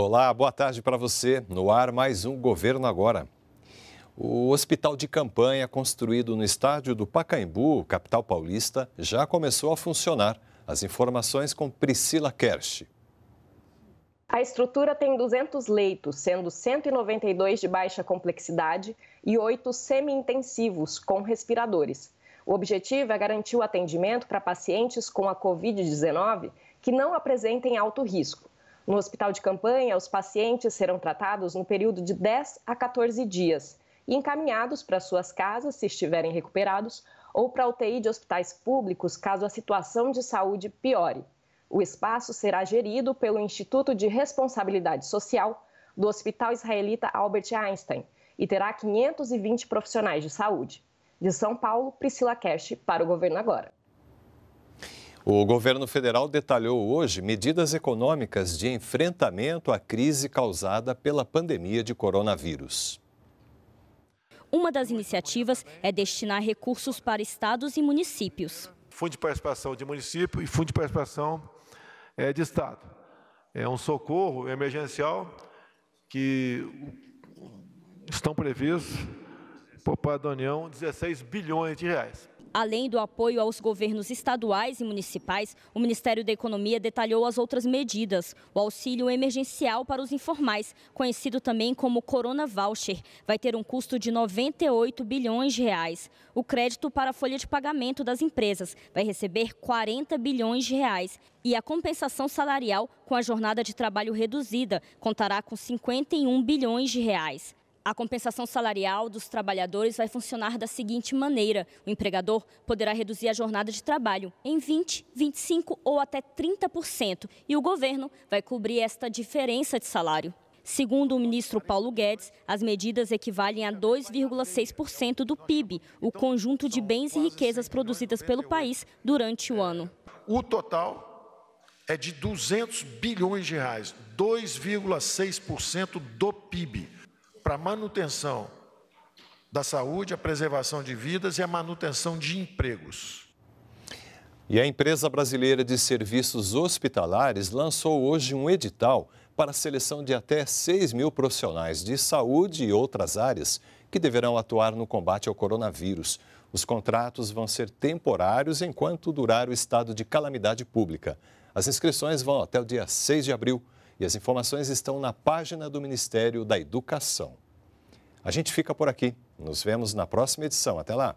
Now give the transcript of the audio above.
Olá, boa tarde para você. No ar, mais um Governo Agora. O hospital de campanha construído no estádio do Pacaembu, capital paulista, já começou a funcionar. As informações com Priscila Kersh. A estrutura tem 200 leitos, sendo 192 de baixa complexidade e 8 semi-intensivos com respiradores. O objetivo é garantir o atendimento para pacientes com a Covid-19 que não apresentem alto risco. No hospital de campanha, os pacientes serão tratados no período de 10 a 14 dias e encaminhados para suas casas, se estiverem recuperados, ou para UTI de hospitais públicos, caso a situação de saúde piore. O espaço será gerido pelo Instituto de Responsabilidade Social do Hospital Israelita Albert Einstein e terá 520 profissionais de saúde. De São Paulo, Priscila Kersh para o Governo Agora. O governo federal detalhou hoje medidas econômicas de enfrentamento à crise causada pela pandemia de coronavírus. Uma das iniciativas é destinar recursos para estados e municípios. Fundo de participação de município e fundo de participação é, de estado. É um socorro emergencial que estão previstos por parte da União 16 bilhões de reais. Além do apoio aos governos estaduais e municipais, o Ministério da Economia detalhou as outras medidas. O auxílio emergencial para os informais, conhecido também como Corona Voucher, vai ter um custo de 98 bilhões de reais. O crédito para a folha de pagamento das empresas vai receber 40 bilhões de reais. E a compensação salarial com a jornada de trabalho reduzida contará com 51 bilhões de reais a compensação salarial dos trabalhadores vai funcionar da seguinte maneira: o empregador poderá reduzir a jornada de trabalho em 20, 25 ou até 30%, e o governo vai cobrir esta diferença de salário. Segundo o ministro Paulo Guedes, as medidas equivalem a 2,6% do PIB, o conjunto de bens e riquezas produzidas pelo país durante o ano. O total é de 200 bilhões de reais, 2,6% do PIB para a manutenção da saúde, a preservação de vidas e a manutenção de empregos. E a empresa brasileira de serviços hospitalares lançou hoje um edital para a seleção de até 6 mil profissionais de saúde e outras áreas que deverão atuar no combate ao coronavírus. Os contratos vão ser temporários enquanto durar o estado de calamidade pública. As inscrições vão até o dia 6 de abril. E as informações estão na página do Ministério da Educação. A gente fica por aqui. Nos vemos na próxima edição. Até lá!